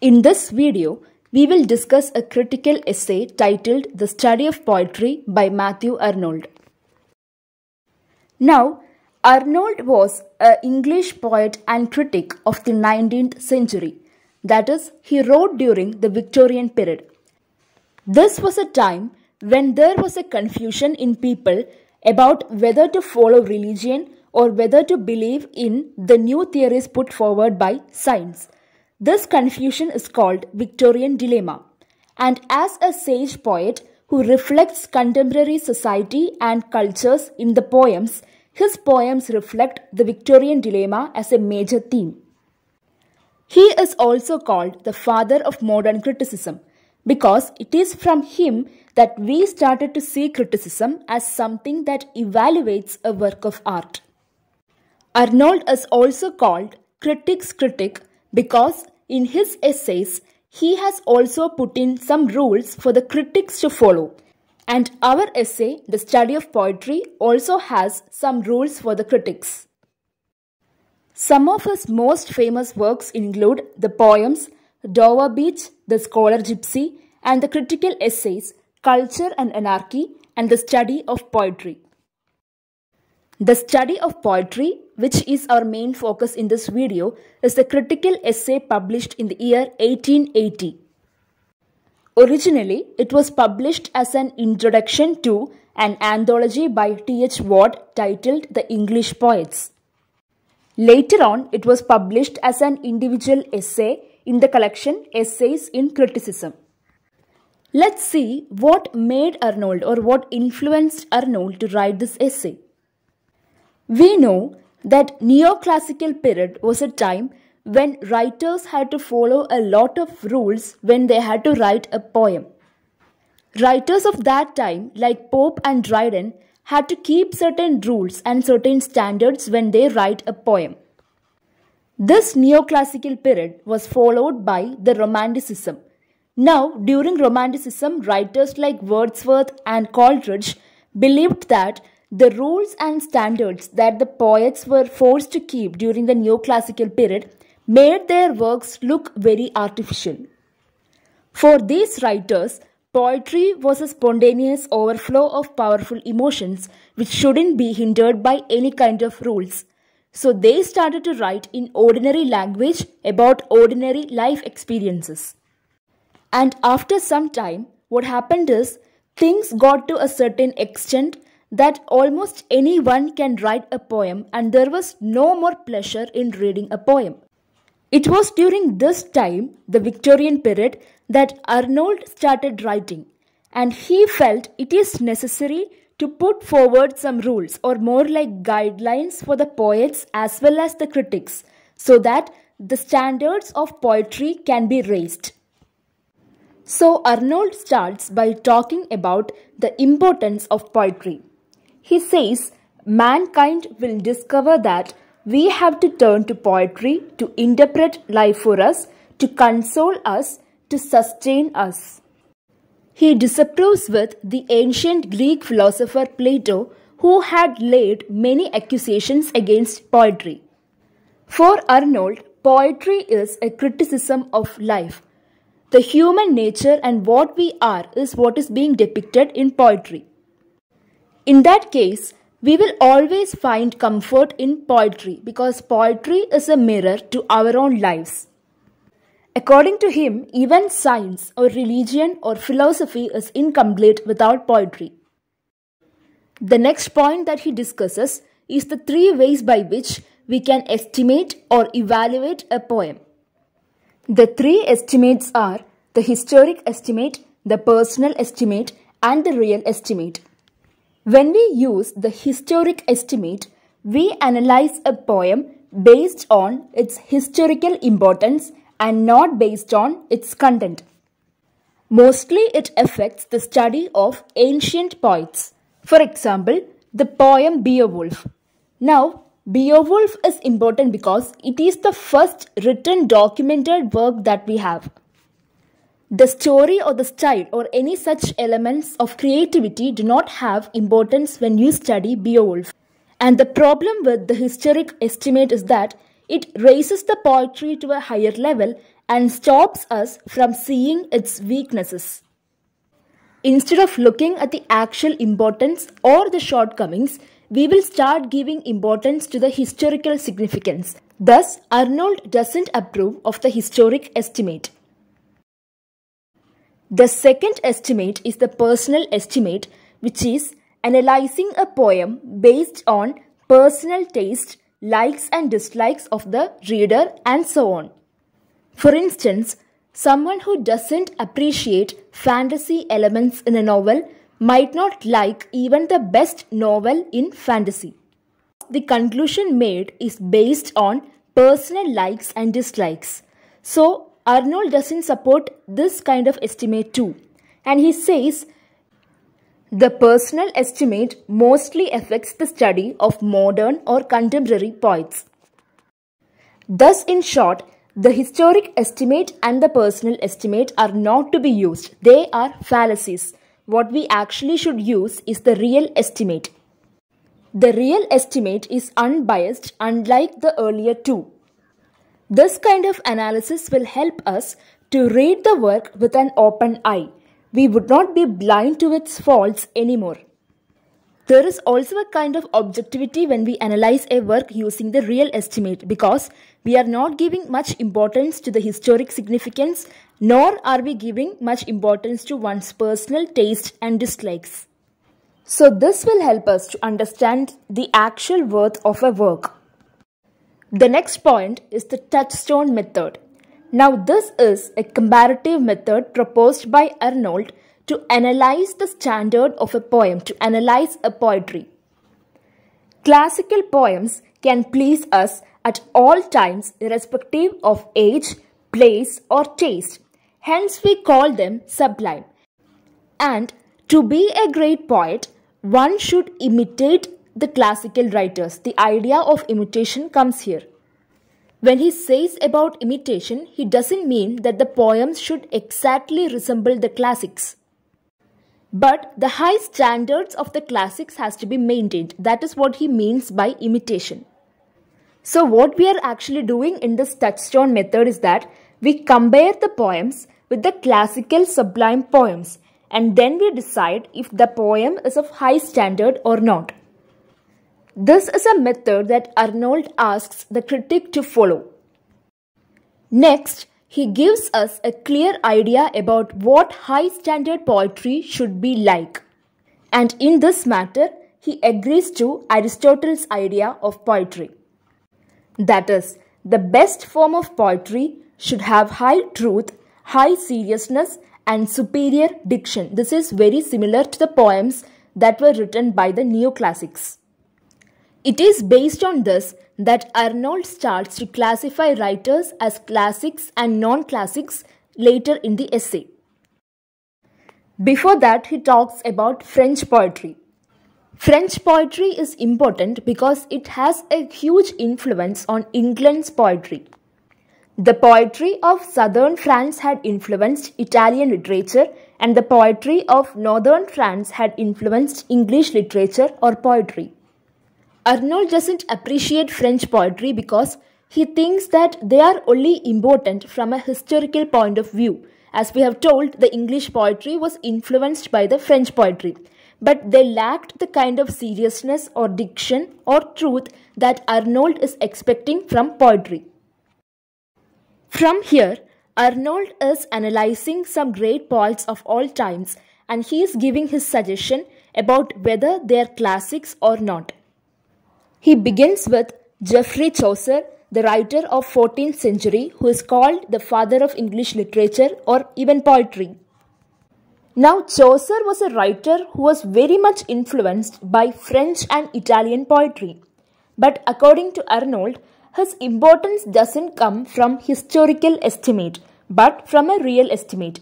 In this video, we will discuss a critical essay titled The Study of Poetry by Matthew Arnold. Now, Arnold was an English poet and critic of the 19th century. That is, he wrote during the Victorian period. This was a time when there was a confusion in people about whether to follow religion or whether to believe in the new theories put forward by science. This confusion is called Victorian dilemma. And as a sage poet who reflects contemporary society and cultures in the poems, his poems reflect the Victorian dilemma as a major theme. He is also called the father of modern criticism because it is from him that we started to see criticism as something that evaluates a work of art. Arnold is also called critic's critic because in his essays he has also put in some rules for the critics to follow. And our essay, The Study of Poetry, also has some rules for the critics. Some of his most famous works include the poems Dover Beach, The Scholar Gypsy, and the critical essays Culture and Anarchy and The Study of Poetry. The study of poetry, which is our main focus in this video, is a critical essay published in the year 1880. Originally, it was published as an introduction to an anthology by T.H. Ward titled The English Poets. Later on, it was published as an individual essay in the collection Essays in Criticism. Let's see what made Arnold or what influenced Arnold to write this essay. We know that neoclassical period was a time when writers had to follow a lot of rules when they had to write a poem. Writers of that time like Pope and Dryden had to keep certain rules and certain standards when they write a poem. This neoclassical period was followed by the Romanticism. Now, during Romanticism, writers like Wordsworth and Coleridge believed that the rules and standards that the poets were forced to keep during the neoclassical period made their works look very artificial. For these writers, poetry was a spontaneous overflow of powerful emotions which shouldn't be hindered by any kind of rules. So they started to write in ordinary language about ordinary life experiences. And after some time, what happened is things got to a certain extent that almost anyone can write a poem and there was no more pleasure in reading a poem. It was during this time, the Victorian period, that Arnold started writing and he felt it is necessary to put forward some rules or more like guidelines for the poets as well as the critics so that the standards of poetry can be raised. So Arnold starts by talking about the importance of poetry. He says, mankind will discover that we have to turn to poetry to interpret life for us, to console us, to sustain us. He disapproves with the ancient Greek philosopher Plato who had laid many accusations against poetry. For Arnold, poetry is a criticism of life. The human nature and what we are is what is being depicted in poetry. In that case, we will always find comfort in poetry because poetry is a mirror to our own lives. According to him, even science or religion or philosophy is incomplete without poetry. The next point that he discusses is the three ways by which we can estimate or evaluate a poem. The three estimates are the historic estimate, the personal estimate, and the real estimate. When we use the historic estimate, we analyze a poem based on its historical importance and not based on its content. Mostly it affects the study of ancient poets. For example, the poem Beowulf. Now, Beowulf is important because it is the first written documented work that we have. The story or the style or any such elements of creativity do not have importance when you study Beowulf. And the problem with the historic estimate is that it raises the poetry to a higher level and stops us from seeing its weaknesses. Instead of looking at the actual importance or the shortcomings, we will start giving importance to the historical significance. Thus, Arnold doesn't approve of the historic estimate. The second estimate is the personal estimate, which is analyzing a poem based on personal taste, likes and dislikes of the reader, and so on. For instance, someone who doesn't appreciate fantasy elements in a novel might not like even the best novel in fantasy. The conclusion made is based on personal likes and dislikes. So, Arnold doesn't support this kind of estimate too. And he says the personal estimate mostly affects the study of modern or contemporary poets. Thus, in short, the historic estimate and the personal estimate are not to be used. They are fallacies. What we actually should use is the real estimate. The real estimate is unbiased unlike the earlier two. This kind of analysis will help us to read the work with an open eye. We would not be blind to its faults anymore. There is also a kind of objectivity when we analyze a work using the real estimate because we are not giving much importance to the historic significance nor are we giving much importance to one's personal taste and dislikes. So this will help us to understand the actual worth of a work. The next point is the touchstone method. Now this is a comparative method proposed by Arnold to analyze the standard of a poem, to analyze a poetry. Classical poems can please us at all times irrespective of age, place or taste. Hence we call them sublime. And to be a great poet, one should imitate the classical writers. The idea of imitation comes here. When he says about imitation, he doesn't mean that the poems should exactly resemble the classics. But the high standards of the classics has to be maintained. That is what he means by imitation. So what we are actually doing in this touchstone method is that we compare the poems with the classical sublime poems and then we decide if the poem is of high standard or not. This is a method that Arnold asks the critic to follow. Next, he gives us a clear idea about what high standard poetry should be like. And in this matter, he agrees to Aristotle's idea of poetry. That is, the best form of poetry should have high truth, high seriousness, and superior diction. This is very similar to the poems that were written by the neoclassics. It is based on this that Arnold starts to classify writers as classics and non classics later in the essay. Before that, he talks about French poetry. French poetry is important because it has a huge influence on England's poetry. The poetry of southern France had influenced Italian literature, and the poetry of northern France had influenced English literature or poetry. Arnold doesn't appreciate French poetry because he thinks that they are only important from a historical point of view. As we have told, the English poetry was influenced by the French poetry, but they lacked the kind of seriousness or diction or truth that Arnold is expecting from poetry. From here, Arnold is analyzing some great poets of all times and he is giving his suggestion about whether they are classics or not. He begins with Geoffrey Chaucer, the writer of 14th century who is called the father of English literature or even poetry. Now Chaucer was a writer who was very much influenced by French and Italian poetry. But according to Arnold, his importance doesn't come from historical estimate but from a real estimate.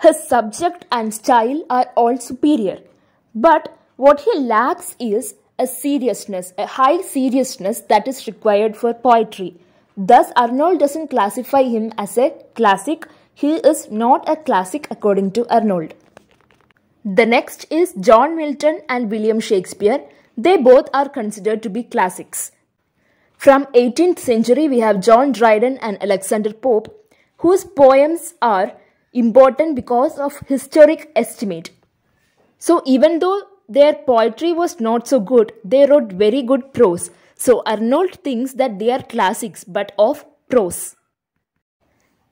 His subject and style are all superior, but what he lacks is a seriousness, a high seriousness that is required for poetry. Thus, Arnold doesn't classify him as a classic. He is not a classic according to Arnold. The next is John Milton and William Shakespeare. They both are considered to be classics. From 18th century, we have John Dryden and Alexander Pope, whose poems are important because of historic estimate. So even though their poetry was not so good, they wrote very good prose. So Arnold thinks that they are classics but of prose.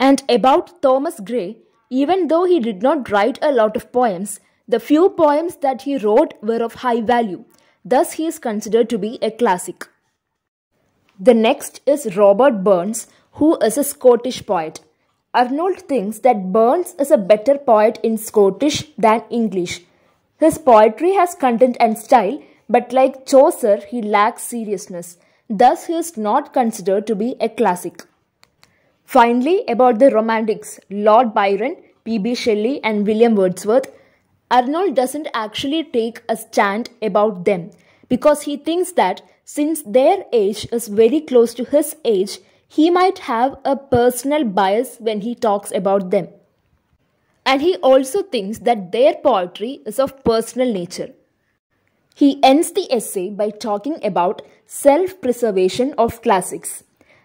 And about Thomas Gray, even though he did not write a lot of poems, the few poems that he wrote were of high value. Thus, he is considered to be a classic. The next is Robert Burns, who is a Scottish poet. Arnold thinks that Burns is a better poet in Scottish than English. His poetry has content and style, but like Chaucer, he lacks seriousness. Thus, he is not considered to be a classic. Finally, about the Romantics, Lord Byron, P.B. Shelley, and William Wordsworth, Arnold doesn't actually take a stand about them because he thinks that since their age is very close to his age, he might have a personal bias when he talks about them and he also thinks that their poetry is of personal nature. He ends the essay by talking about self preservation of classics.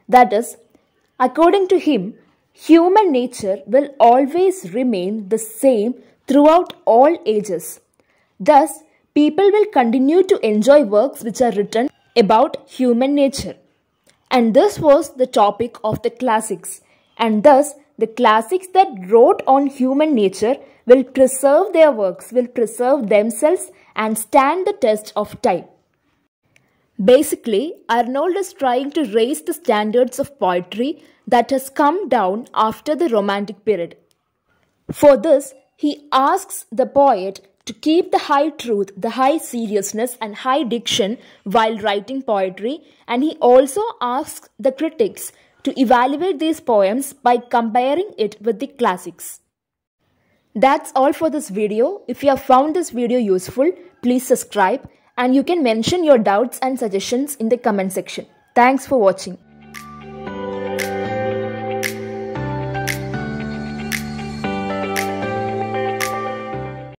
That is, according to him, human nature will always remain the same throughout all ages. Thus, people will continue to enjoy works which are written about human nature. And this was the topic of the classics, and thus the classics that wrote on human nature will preserve their works, will preserve themselves and stand the test of time. Basically, Arnold is trying to raise the standards of poetry that has come down after the Romantic period. For this, he asks the poet to keep the high truth, the high seriousness and high diction while writing poetry and he also asks the critics to evaluate these poems by comparing it with the classics. That's all for this video. If you have found this video useful, please subscribe and you can mention your doubts and suggestions in the comment section. Thanks for watching.